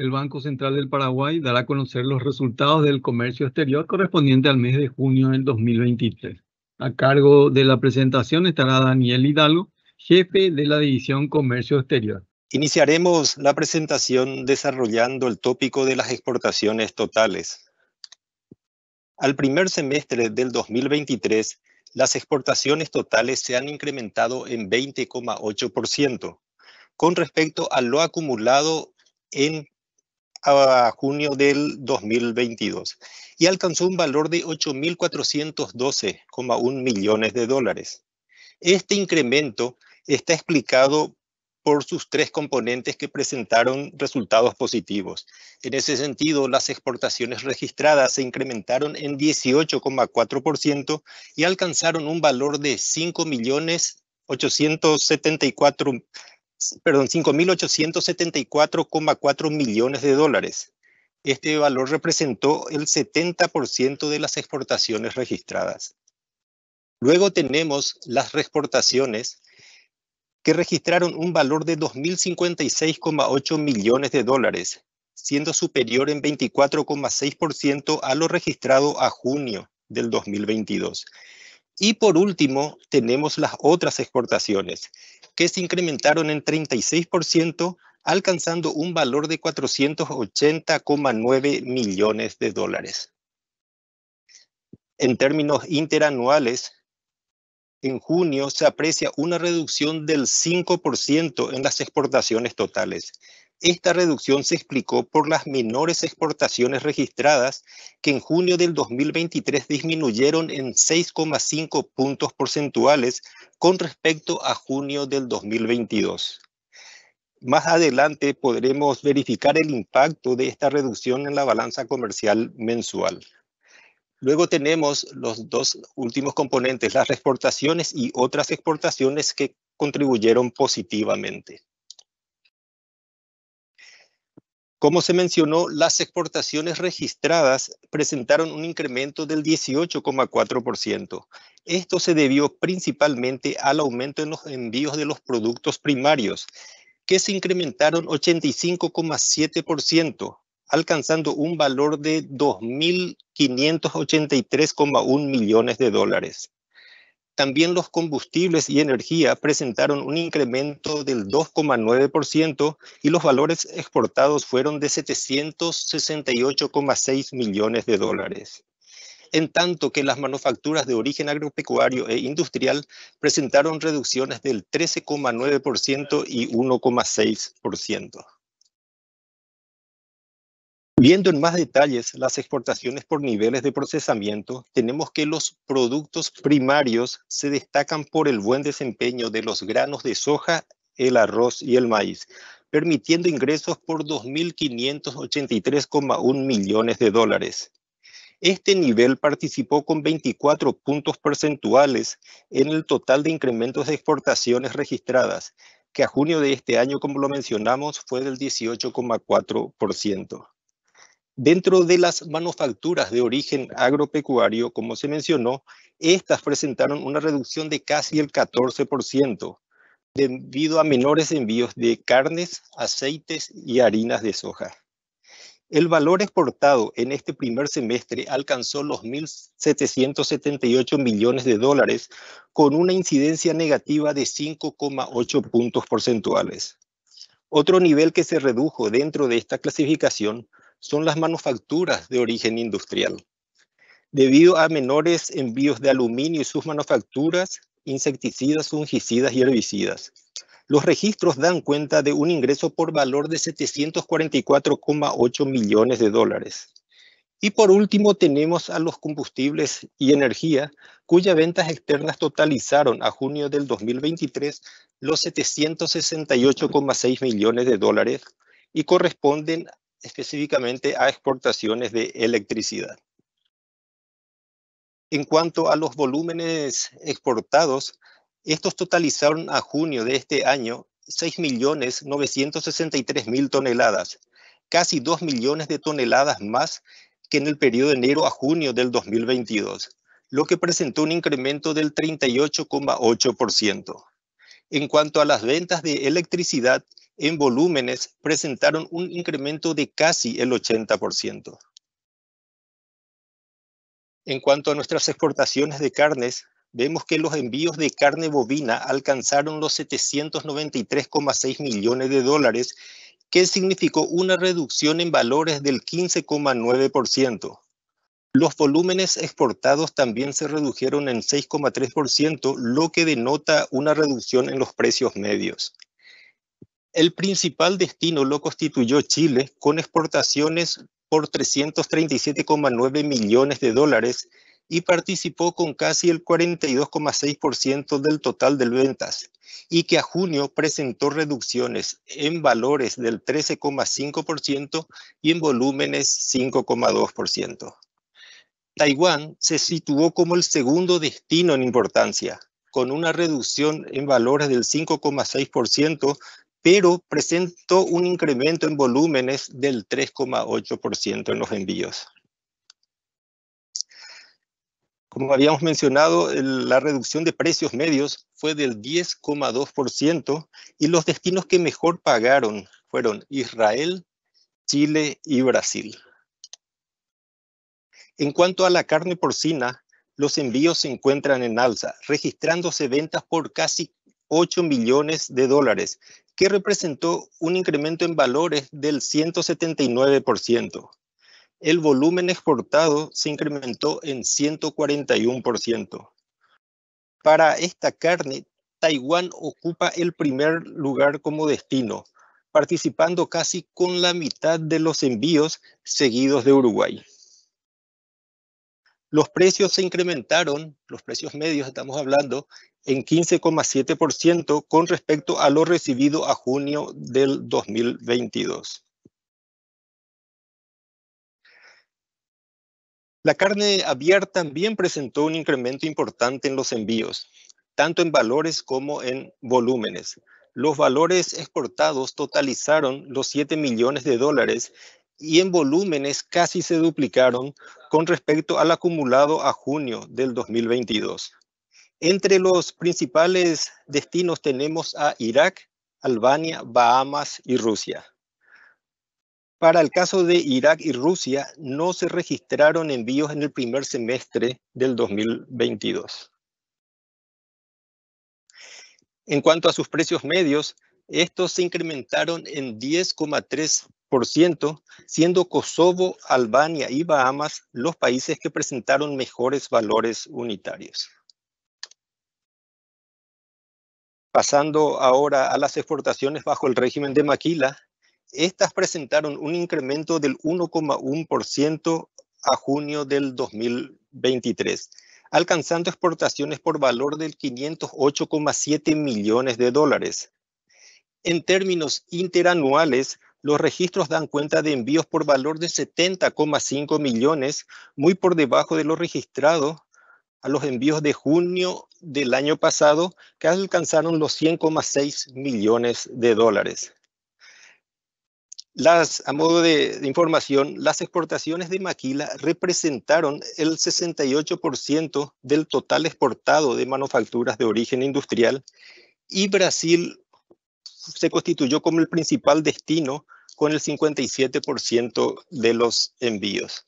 el Banco Central del Paraguay dará a conocer los resultados del comercio exterior correspondiente al mes de junio del 2023. A cargo de la presentación estará Daniel Hidalgo, jefe de la División Comercio Exterior. Iniciaremos la presentación desarrollando el tópico de las exportaciones totales. Al primer semestre del 2023, las exportaciones totales se han incrementado en 20,8% con respecto a lo acumulado en a junio del 2022 y alcanzó un valor de 8.412,1 millones de dólares. Este incremento está explicado por sus tres componentes que presentaron resultados positivos. En ese sentido, las exportaciones registradas se incrementaron en 18,4% y alcanzaron un valor de 5.874. millones perdón, 5.874,4 millones de dólares. Este valor representó el 70% de las exportaciones registradas. Luego tenemos las exportaciones que registraron un valor de 2.056,8 millones de dólares, siendo superior en 24,6% a lo registrado a junio del 2022. Y por último, tenemos las otras exportaciones, que se incrementaron en 36%, alcanzando un valor de 480,9 millones de dólares. En términos interanuales, en junio se aprecia una reducción del 5% en las exportaciones totales esta reducción se explicó por las menores exportaciones registradas, que en junio del 2023 disminuyeron en 6,5 puntos porcentuales con respecto a junio del 2022. Más adelante podremos verificar el impacto de esta reducción en la balanza comercial mensual. Luego tenemos los dos últimos componentes, las exportaciones y otras exportaciones que contribuyeron positivamente. Como se mencionó, las exportaciones registradas presentaron un incremento del 18,4%. Esto se debió principalmente al aumento en los envíos de los productos primarios, que se incrementaron 85,7%, alcanzando un valor de 2.583,1 millones de dólares. También los combustibles y energía presentaron un incremento del 2,9% y los valores exportados fueron de 768,6 millones de dólares. En tanto que las manufacturas de origen agropecuario e industrial presentaron reducciones del 13,9% y 1,6%. Viendo en más detalles las exportaciones por niveles de procesamiento, tenemos que los productos primarios se destacan por el buen desempeño de los granos de soja, el arroz y el maíz, permitiendo ingresos por 2.583,1 millones de dólares. Este nivel participó con 24 puntos percentuales en el total de incrementos de exportaciones registradas, que a junio de este año, como lo mencionamos, fue del 18,4%. Dentro de las manufacturas de origen agropecuario, como se mencionó, estas presentaron una reducción de casi el 14% debido a menores envíos de carnes, aceites y harinas de soja. El valor exportado en este primer semestre alcanzó los 1.778 millones de dólares con una incidencia negativa de 5,8 puntos porcentuales. Otro nivel que se redujo dentro de esta clasificación son las manufacturas de origen industrial. Debido a menores envíos de aluminio y sus manufacturas, insecticidas, fungicidas y herbicidas, los registros dan cuenta de un ingreso por valor de 744,8 millones de dólares. Y por último tenemos a los combustibles y energía, cuyas ventas externas totalizaron a junio del 2023 los 768,6 millones de dólares y corresponden específicamente a exportaciones de electricidad. En cuanto a los volúmenes exportados, estos totalizaron a junio de este año 6.963.000 toneladas, casi 2 millones de toneladas más que en el periodo de enero a junio del 2022, lo que presentó un incremento del 38,8%. En cuanto a las ventas de electricidad, en volúmenes presentaron un incremento de casi el 80%. En cuanto a nuestras exportaciones de carnes, vemos que los envíos de carne bovina alcanzaron los 793,6 millones de dólares, que significó una reducción en valores del 15,9%. Los volúmenes exportados también se redujeron en 6,3%, lo que denota una reducción en los precios medios el principal destino lo constituyó Chile con exportaciones por 337,9 millones de dólares y participó con casi el 42,6% del total de ventas y que a junio presentó reducciones en valores del 13,5% y en volúmenes 5,2%. Taiwán se situó como el segundo destino en importancia, con una reducción en valores del 5,6% pero presentó un incremento en volúmenes del 3,8% en los envíos. Como habíamos mencionado, la reducción de precios medios fue del 10,2% y los destinos que mejor pagaron fueron Israel, Chile y Brasil. En cuanto a la carne porcina, los envíos se encuentran en alza, registrándose ventas por casi 8 millones de dólares, que representó un incremento en valores del 179%. El volumen exportado se incrementó en 141%. Para esta carne, Taiwán ocupa el primer lugar como destino, participando casi con la mitad de los envíos seguidos de Uruguay. Los precios se incrementaron, los precios medios estamos hablando, en 15,7% con respecto a lo recibido a junio del 2022. La carne abierta también presentó un incremento importante en los envíos, tanto en valores como en volúmenes. Los valores exportados totalizaron los 7 millones de dólares y en volúmenes casi se duplicaron con respecto al acumulado a junio del 2022. Entre los principales destinos tenemos a Irak, Albania, Bahamas y Rusia. Para el caso de Irak y Rusia, no se registraron envíos en el primer semestre del 2022. En cuanto a sus precios medios, estos se incrementaron en 10,3%, siendo Kosovo, Albania y Bahamas los países que presentaron mejores valores unitarios. Pasando ahora a las exportaciones bajo el régimen de Maquila, estas presentaron un incremento del 1,1% a junio del 2023, alcanzando exportaciones por valor del 508,7 millones de dólares. En términos interanuales, los registros dan cuenta de envíos por valor de 70,5 millones, muy por debajo de lo registrado a los envíos de junio del año pasado, que alcanzaron los 100,6 millones de dólares. a modo de, de, información, las exportaciones de maquila representaron el 68% del total exportado de manufacturas de origen industrial y Brasil se constituyó como el principal destino con el 57% de los envíos.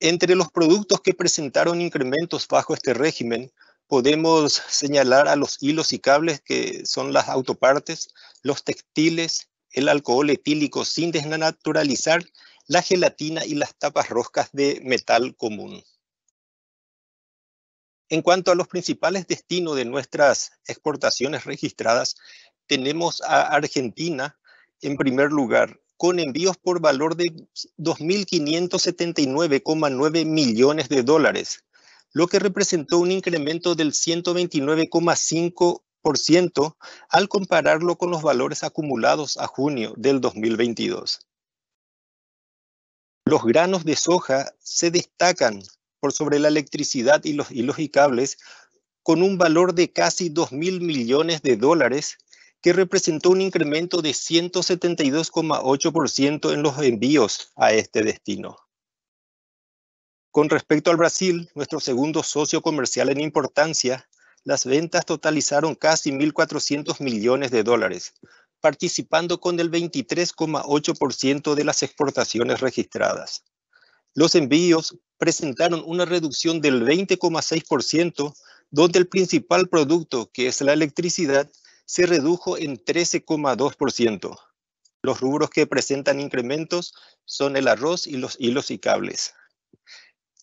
Entre los productos que presentaron incrementos bajo este régimen, podemos señalar a los hilos y cables que son las autopartes, los textiles, el alcohol etílico sin desnaturalizar, la gelatina y las tapas roscas de metal común. En cuanto a los principales destinos de nuestras exportaciones registradas, tenemos a Argentina en primer lugar, con envíos por valor de 2.579,9 millones de dólares, lo que representó un incremento del 129,5% al compararlo con los valores acumulados a junio del 2022. Los granos de soja se destacan por sobre la electricidad y los hilos cables con un valor de casi 2.000 millones de dólares que representó un incremento de 172,8% en los envíos a este destino. Con respecto al Brasil, nuestro segundo socio comercial en importancia, las ventas totalizaron casi 1.400 millones de dólares, participando con el 23,8% de las exportaciones registradas. Los envíos presentaron una reducción del 20,6%, donde el principal producto, que es la electricidad, se redujo en 13,2%. Los rubros que presentan incrementos son el arroz y los hilos y cables.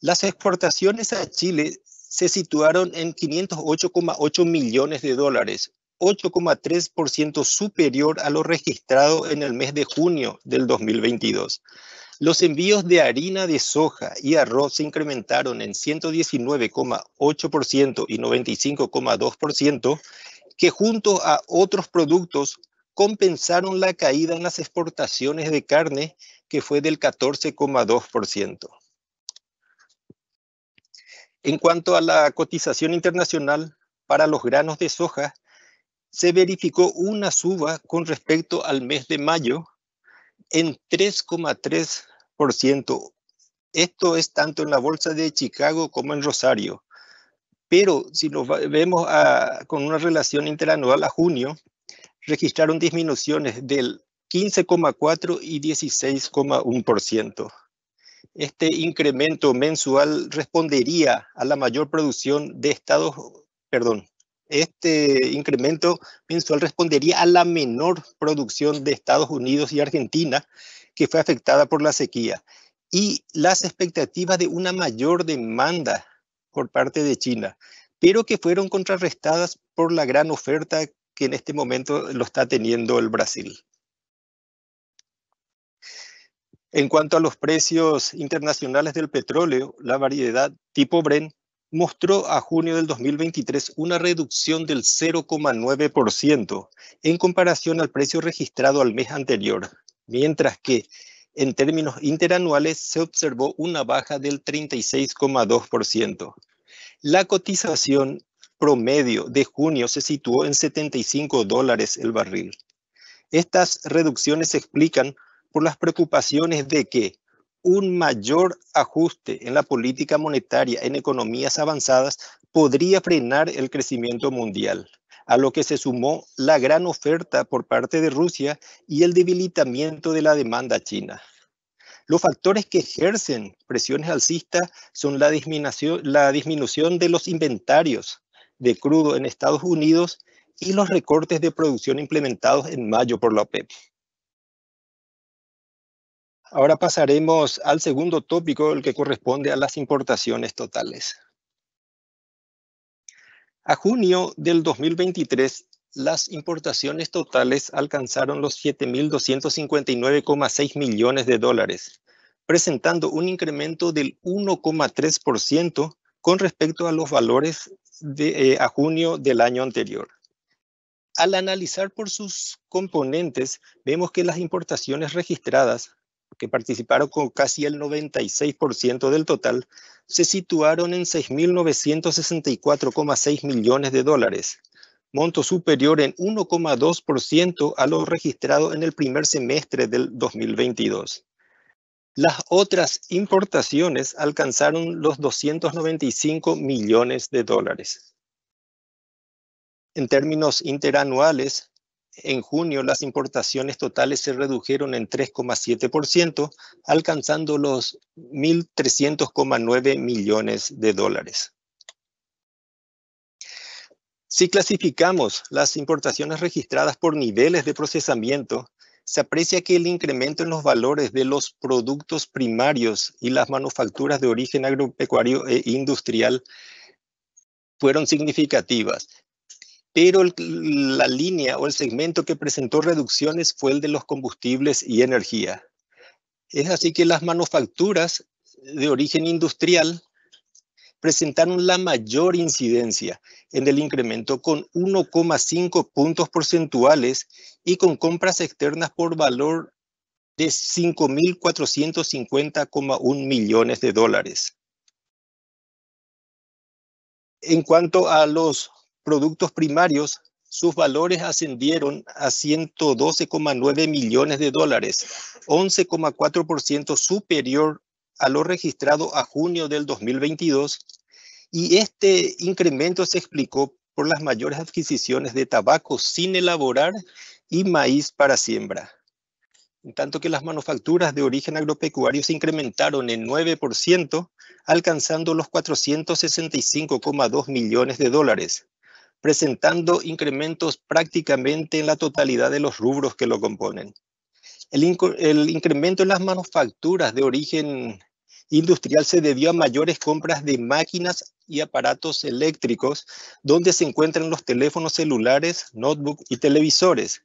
Las exportaciones a Chile se situaron en 508,8 millones de dólares, 8,3% superior a lo registrado en el mes de junio del 2022. Los envíos de harina de soja y arroz se incrementaron en 119,8% y 95,2% que junto a otros productos compensaron la caída en las exportaciones de carne, que fue del 14,2%. En cuanto a la cotización internacional para los granos de soja, se verificó una suba con respecto al mes de mayo en 3,3%. Esto es tanto en la bolsa de Chicago como en Rosario, pero si nos vemos con una relación interanual a junio, registraron disminuciones del 15,4 y 16,1%. Este incremento mensual respondería a la mayor producción de estados, perdón, este incremento mensual respondería a la menor producción de Estados Unidos y Argentina, que fue afectada por la sequía, y las expectativas de una mayor demanda por parte de China, pero que fueron contrarrestadas por la gran oferta que en este momento lo está teniendo el Brasil. En cuanto a los precios internacionales del petróleo, la variedad tipo Bren mostró a junio del 2023 una reducción del 0,9% en comparación al precio registrado al mes anterior, mientras que en términos interanuales se observó una baja del 36,2%. La cotización promedio de junio se situó en 75 dólares el barril. Estas reducciones se explican por las preocupaciones de que un mayor ajuste en la política monetaria en economías avanzadas podría frenar el crecimiento mundial a lo que se sumó la gran oferta por parte de Rusia y el debilitamiento de la demanda china. Los factores que ejercen presiones alcistas son la disminución, de los inventarios de crudo en Estados Unidos y los recortes de producción implementados en mayo por la OPEP. Ahora pasaremos al segundo tópico, el que corresponde a las importaciones totales. A junio del 2023, las importaciones totales alcanzaron los 7.259,6 millones de dólares, presentando un incremento del 1,3% con respecto a los valores de, eh, a junio del año anterior. Al analizar por sus componentes, vemos que las importaciones registradas que participaron con casi el 96% del total, se situaron en 6.964,6 millones de dólares, monto superior en 1,2% a lo registrado en el primer semestre del 2022. Las otras importaciones alcanzaron los 295 millones de dólares. En términos interanuales, en junio las importaciones totales se redujeron en 3,7%, alcanzando los 1,309 millones de dólares. Si clasificamos las importaciones registradas por niveles de procesamiento, se aprecia que el incremento en los valores de los productos primarios y las manufacturas de origen agropecuario e industrial fueron significativas, pero la línea o el segmento que presentó reducciones fue el de los combustibles y energía. Es así que las manufacturas de origen industrial presentaron la mayor incidencia en el incremento con 1,5 puntos porcentuales y con compras externas por valor de 5.450,1 millones de dólares. En cuanto a los productos primarios, sus valores ascendieron a 112,9 millones de dólares, 11,4% superior a lo registrado a junio del 2022, y este incremento se explicó por las mayores adquisiciones de tabaco sin elaborar y maíz para siembra. En tanto que las manufacturas de origen agropecuario se incrementaron en 9%, alcanzando los 465,2 millones de dólares, presentando incrementos prácticamente en la totalidad de los rubros que lo componen. El, incremento en las manufacturas de origen industrial se debió a mayores compras de máquinas y aparatos eléctricos, donde se encuentran los teléfonos celulares, notebook y televisores.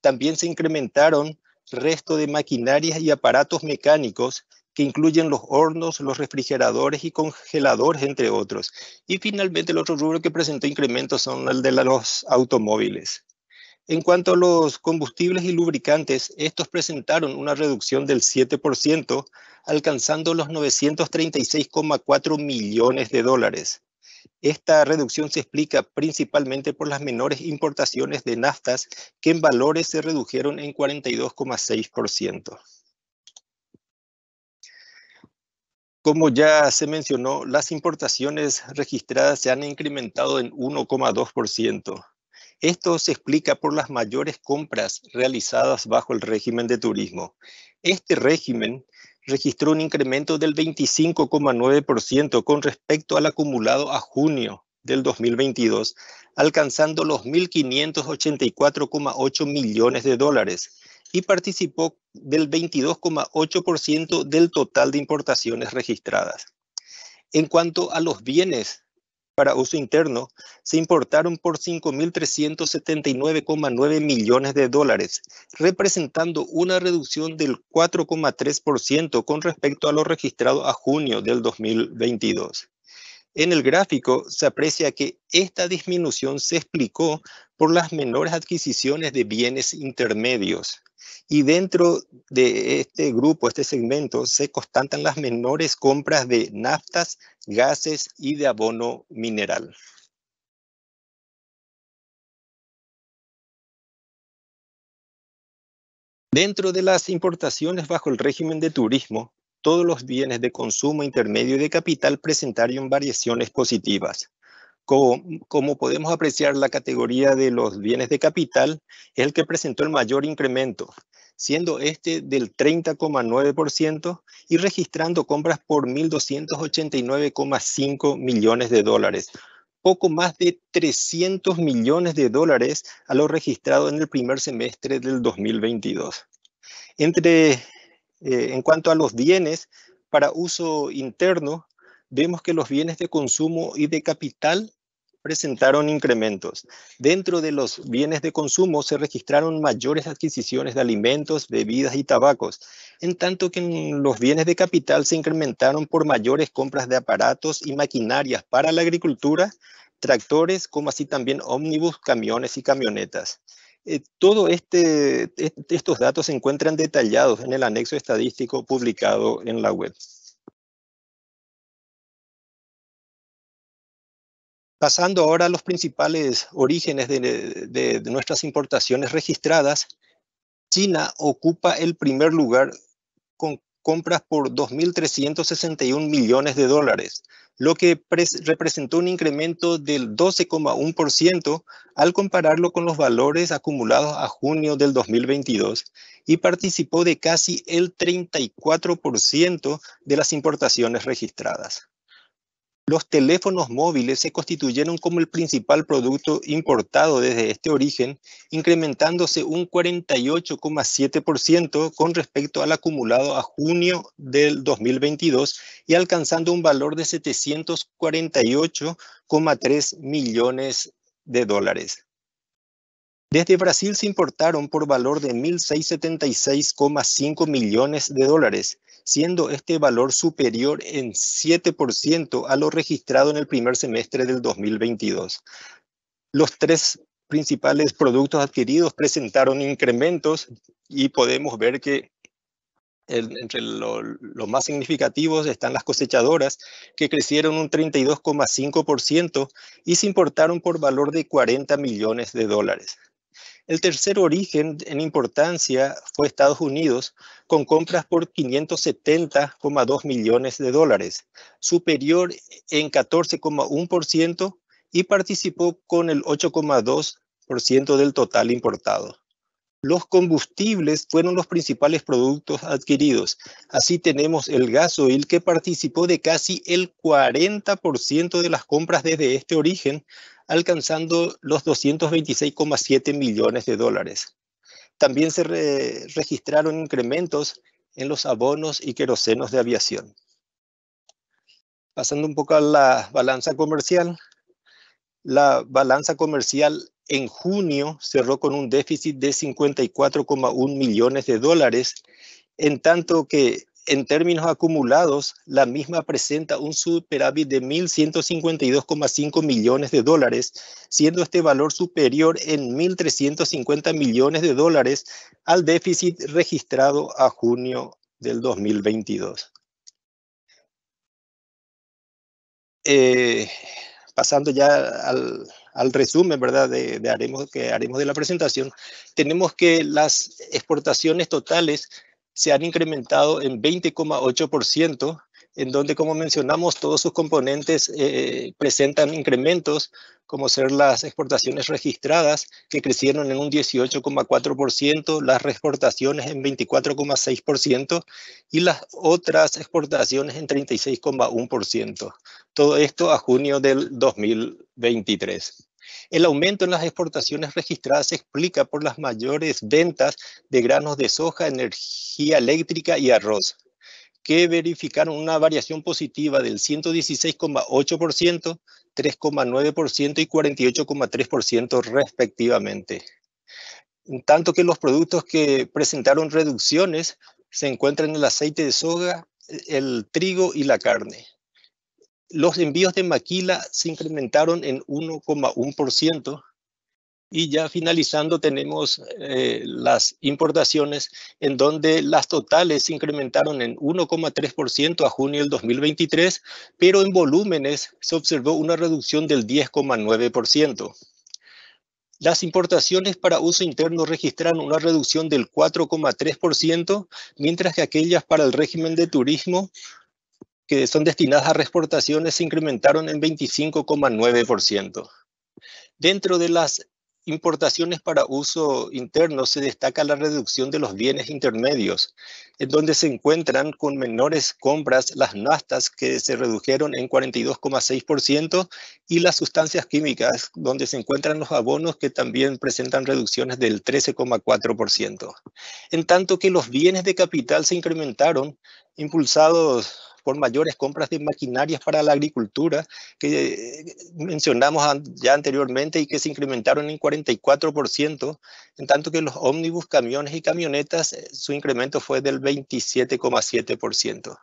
También se incrementaron resto de maquinarias y aparatos mecánicos que incluyen los hornos, los refrigeradores y congeladores, entre otros. Y finalmente, el otro rubro que presentó incrementos son el de los automóviles. En cuanto a los combustibles y lubricantes, estos presentaron una reducción del 7%, alcanzando los 936,4 millones de dólares. Esta reducción se explica principalmente por las menores importaciones de naftas, que en valores se redujeron en 42,6%. Como ya se mencionó, las importaciones registradas se han incrementado en 1,2%. Esto se explica por las mayores compras realizadas bajo el régimen de turismo. Este régimen registró un incremento del 25,9% con respecto al acumulado a junio del 2022, alcanzando los 1.584,8 millones de dólares, y participó del 22,8% del total de importaciones registradas. En cuanto a los bienes para uso interno, se importaron por 5.379,9 millones de dólares, representando una reducción del 4,3% con respecto a lo registrado a junio del 2022. En el gráfico se aprecia que esta disminución se explicó por las menores adquisiciones de bienes intermedios, y dentro de este grupo, este segmento, se constatan las menores compras de naftas, gases y de abono mineral. Dentro de las importaciones bajo el régimen de turismo, todos los bienes de consumo intermedio y de capital presentaron variaciones positivas como, podemos apreciar, la categoría de los bienes de capital es el que presentó el mayor incremento, siendo este del 30,9% y registrando compras por 1.289,5 millones de dólares, poco más de 300 millones de dólares a lo registrado en el primer semestre del 2022. Entre, eh, en cuanto a los bienes para uso interno, vemos que los bienes de consumo y de capital presentaron incrementos. Dentro de los bienes de consumo se registraron mayores adquisiciones de alimentos, bebidas y tabacos, en tanto que en los bienes de capital se incrementaron por mayores compras de aparatos y maquinarias para la agricultura, tractores, como así también ómnibus, camiones y camionetas. Eh, Todos este, estos datos se encuentran detallados en el anexo estadístico publicado en la web. Pasando ahora a los principales orígenes de, nuestras importaciones registradas, China ocupa el primer lugar con compras por 2.361 millones de dólares, lo que representó un incremento del 12,1% al compararlo con los valores acumulados a junio del 2022 y participó de casi el 34% de las importaciones registradas los teléfonos móviles se constituyeron como el principal producto importado desde este origen, incrementándose un 48,7% con respecto al acumulado a junio del 2022 y alcanzando un valor de 748,3 millones de dólares. Desde Brasil se importaron por valor de 1.676,5 millones de dólares, siendo este valor superior en 7% a lo registrado en el primer semestre del 2022. Los tres principales productos adquiridos presentaron incrementos y podemos ver que entre los más significativos están las cosechadoras, que crecieron un 32,5% y se importaron por valor de 40 millones de dólares. El tercer origen en importancia fue Estados Unidos, con compras por 570,2 millones de dólares, superior en 14,1% y participó con el 8,2% del total importado. Los combustibles fueron los principales productos adquiridos. Así tenemos el gasoil que participó de casi el 40% de las compras desde este origen, alcanzando los 226,7 millones de dólares. También se registraron incrementos en los abonos y querosenos de aviación. Pasando un poco a la balanza comercial, la balanza comercial en junio cerró con un déficit de 54,1 millones de dólares, en tanto que en términos acumulados, la misma presenta un superávit de 1.152,5 millones de dólares, siendo este valor superior en 1.350 millones de dólares al déficit registrado a junio del 2022. Eh, pasando ya al, al resumen ¿verdad? De, de haremos, que haremos de la presentación, tenemos que las exportaciones totales se han incrementado en 20,8%, en donde, como mencionamos, todos sus componentes eh, eh, presentan incrementos, como ser las exportaciones registradas, que crecieron en un 18,4%, las reexportaciones en 24,6% y las otras exportaciones en 36,1%. Todo esto a junio del 2023. El aumento en las exportaciones registradas se explica por las mayores ventas de granos de soja, energía eléctrica y arroz, que verificaron una variación positiva del 116,8%, 3,9% y 48,3% respectivamente. En tanto que los productos que presentaron reducciones se encuentran el aceite de soja, el trigo y la carne los envíos de maquila se incrementaron en 1,1% y ya finalizando tenemos eh, las importaciones en donde las totales se incrementaron en 1,3% a junio del 2023, pero en volúmenes se observó una reducción del 10,9%. Las importaciones para uso interno registraron una reducción del 4,3%, mientras que aquellas para el régimen de turismo que son destinadas a exportaciones se incrementaron en 25,9%. Dentro de las importaciones para uso interno se destaca la reducción de los bienes intermedios, en donde se encuentran con menores compras las nastas que se redujeron en 42,6% y las sustancias químicas, donde se encuentran los abonos que también presentan reducciones del 13,4%. En tanto que los bienes de capital se incrementaron impulsados por mayores compras de maquinarias para la agricultura que eh, mencionamos ya anteriormente y que se incrementaron en 44%, en tanto que los ómnibus, camiones y camionetas, eh, su incremento fue del 27,7%.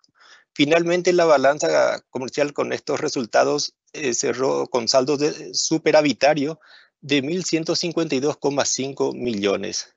Finalmente, la balanza comercial con estos resultados eh, cerró con saldo de superavitario de 1.152,5 millones.